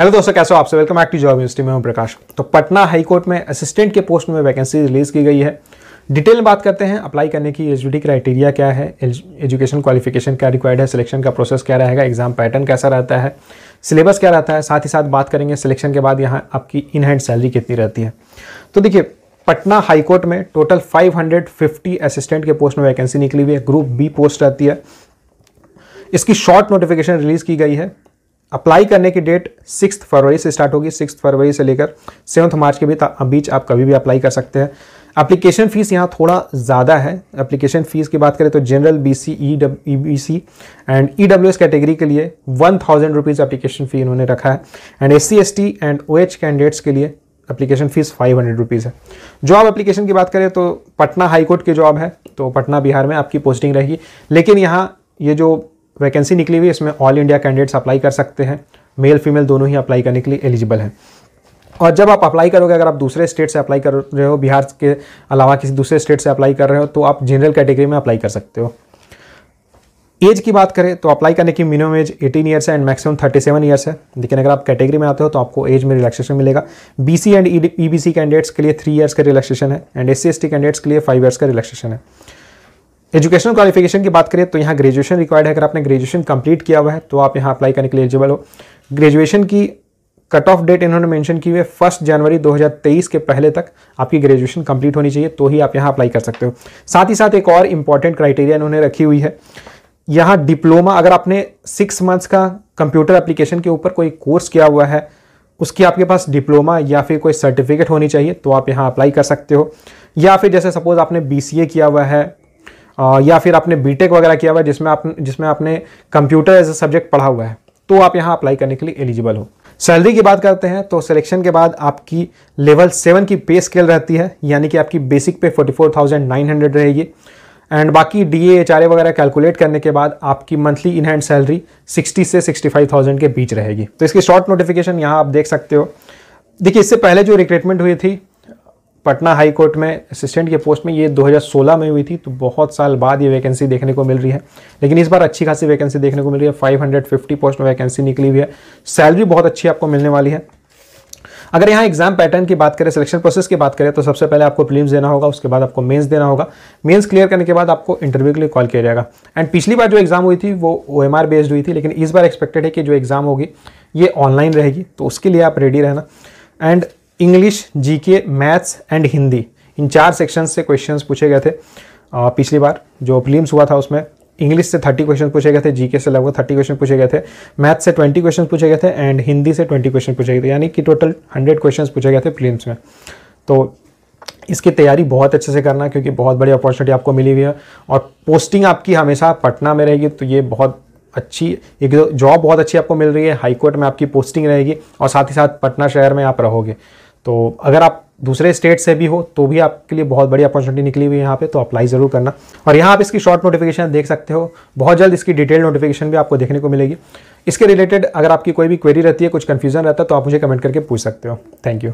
hello दोस्तों कैसे हो आपसे welcome back to job university में हूं प्रकाश तो पटना हाई कोर्ट में असिस्टेंट के पोस्ट में वैकेंसी रिलीज़ की गई है डिटेल में बात करते हैं अप्लाई करने की एच क्राइटेरिया क्या है एजुकेशन क्वालिफिकेशन क्या रिक्वायर्ड है सिलेक्शन का प्रोसेस क्या रहेगा एग्जाम पैटर्न कैसा रहता है सिलेबस क्या रहता है साथ ही साथ बात करेंगे सिलेक्शन के बाद यहाँ आपकी इन हैंड सैलरी कितनी रहती है तो देखिए पटना हाईकोर्ट में टोटल 550 असिस्टेंट के पोस्ट में वैकेंसी निकली हुई है ग्रुप बी पोस्ट रहती है इसकी शॉर्ट नोटिफिकेशन रिलीज़ की गई है अप्लाई करने की डेट सिक्स फरवरी से स्टार्ट होगी सिक्स फरवरी से लेकर सेवन्थ मार्च के बीच आप कभी भी अप्लाई कर सकते हैं एप्लीकेशन फ़ीस यहाँ थोड़ा ज़्यादा है एप्लीकेशन फ़ीस की बात करें तो general B C E B C and E W S category के लिए one thousand rupees application fee इन्होंने रखा है and S C S T and O H candidates के लिए application fees five hundred rupees है जॉब एप्लीकेशन की बात करें तो पटना हाईकोर्ट की जॉब है तो पटना बिहार में आपकी पोस्टिंग रहेगी लेकिन यहाँ ये जो वैकेंसी निकली हुई इसमें ऑल इंडिया कैंडिडेट्स अप्लाई कर सकते हैं मेल फीमेल दोनों ही अप्लाई करने के लिए एलिजिबल हैं और जब आप अप्लाई करोगे अगर आप दूसरे स्टेट से अप्लाई कर रहे हो बिहार के अलावा किसी दूसरे स्टेट से अप्लाई कर रहे हो तो आप जनरल कैटेगरी में अप्लाई कर सकते हो एज की बात करें तो अप्लाई करने की मिनिमम एज 18 ईयर्स है एंड मैक्सिमम 37 ईयर्स है लेकिन अगर आप कैटेगरी में आते हो तो आपको एज में रिलैक्सेशन मिलेगा बीसी एंड ईबीसी कैंडिडेट्स के लिए थ्री ईयर्स का रिलैक्सेशन है एंड एस सी कैंडिडेट्स के लिए फाइव ईयर्स का रिलैक्सेशन है एजुकेशनल क्वालिफिकेशन की बात करें तो यहाँ ग्रेजुएशन रिक्वायर्ड है अगर आपने ग्रेजुएशन कंप्लीट किया हुआ है तो आप यहाँ अप्लाई करने के लिए एलिजिबल हो ग्रेजुएशन की कट ऑफ डेट इन्होंने मेंशन की हुई है फर्स्ट जनवरी 2023 के पहले तक आपकी ग्रेजुएशन कंप्लीट होनी चाहिए तो ही आप यहाँ अप्लाई कर सकते हो साथ ही साथ एक और इम्पॉर्टेंट क्राइटेरिया इन्होंने रखी हुई है यहाँ डिप्लोमा अगर आपने सिक्स मंथ्स का कंप्यूटर एप्लीकेशन के ऊपर कोई कोर्स किया हुआ है उसकी आपके पास डिप्लोमा या फिर कोई सर्टिफिकेट होनी चाहिए तो आप यहाँ अप्लाई कर सकते हो या फिर जैसे सपोज आपने बी किया हुआ है या फिर आपने बीटेक वगैरह किया हुआ है जिसमें आप जिसमें आपने कंप्यूटर एज ए सब्जेक्ट पढ़ा हुआ है तो आप यहाँ अप्लाई करने के लिए एलिजिबल हो सैलरी की बात करते हैं तो सिलेक्शन के बाद आपकी लेवल सेवन की पे स्केल रहती है यानी कि आपकी basic pay forty four thousand nine hundred रहेगी एंड बाकी D A H R A वगैरह कैलकुलेट करने के बाद आपकी monthly in hand salary sixty से सिक्सटी फाइव थाउजेंड के बीच रहेगी तो इसकी शॉर्ट नोटिफिकेशन यहाँ आप देख सकते हो देखिए इससे पहले जो रिक्रूटमेंट हुई थी पटना हाई कोर्ट में असिस्टेंट के पोस्ट में ये 2016 में हुई थी तो बहुत साल बाद ये वैकेंसी देखने को मिल रही है लेकिन इस बार अच्छी खासी वैकेंसी देखने को मिल रही है 550 पोस्ट में वैकेंसी निकली हुई है सैलरी बहुत अच्छी आपको मिलने वाली है अगर यहाँ एग्जाम पैटर्न की बात करें सिलेक्शन प्रोसेस की बात करें तो सबसे पहले आपको प्लीम्स देना होगा उसके बाद आपको मेंस देना होगा मेंस क्लियर करने के बाद आपको इंटरव्यू के लिए कॉल किया जाएगा एंड पिछली बार जो एग्जाम हुई थी वो ओ बेस्ड हुई थी लेकिन इस बार एक्सपेक्टेड है कि जो एग्जाम होगी ये ऑनलाइन रहेगी तो उसके लिए आप रेडी रहना and English GK maths and Hindi इन चार सेक्शन से क्वेश्चन पूछे गए थे आ, पिछली बार जो फिल्म्स हुआ था उसमें इंग्लिश से थर्टी क्वेश्चन पूछे गए थे जीके से लगभग थर्टी क्वेश्चन पूछे गए थे मैथ से ट्वेंटी क्वेश्चन पूछे गए थे एंड हिंदी से ट्वेंटी क्वेश्चन पूछे गए थे यानी कि टोटल हंड्रेड क्वेश्चन पूछे गए थे फिल्म में तो इसकी तैयारी बहुत अच्छे से करना क्योंकि बहुत बड़ी अपॉर्चुनिटी आपको मिली हुई है और पोस्टिंग आपकी हमेशा पटना में रहेगी तो ये बहुत अच्छी एक जॉब बहुत अच्छी आपको मिल रही है हाईकोर्ट में आपकी पोस्टिंग रहेगी और साथ ही साथ पटना शहर में आप रहोगे तो अगर आप दूसरे स्टेट से भी हो तो भी आपके लिए बहुत बड़ी अपॉर्चुनिटी निकली हुई है यहाँ पे तो अप्लाई ज़रूर करना और यहाँ आप इसकी शॉर्ट नोटिफिकेशन देख सकते हो बहुत जल्द इसकी डिटेल नोटिफिकेशन भी आपको देखने को मिलेगी इसके रिलेटेड अगर आपकी कोई भी क्वेरी रहती है कुछ कन्फ्यूजन रहता है तो आप मुझे कमेंट करके पूछ सकते हो थैंक यू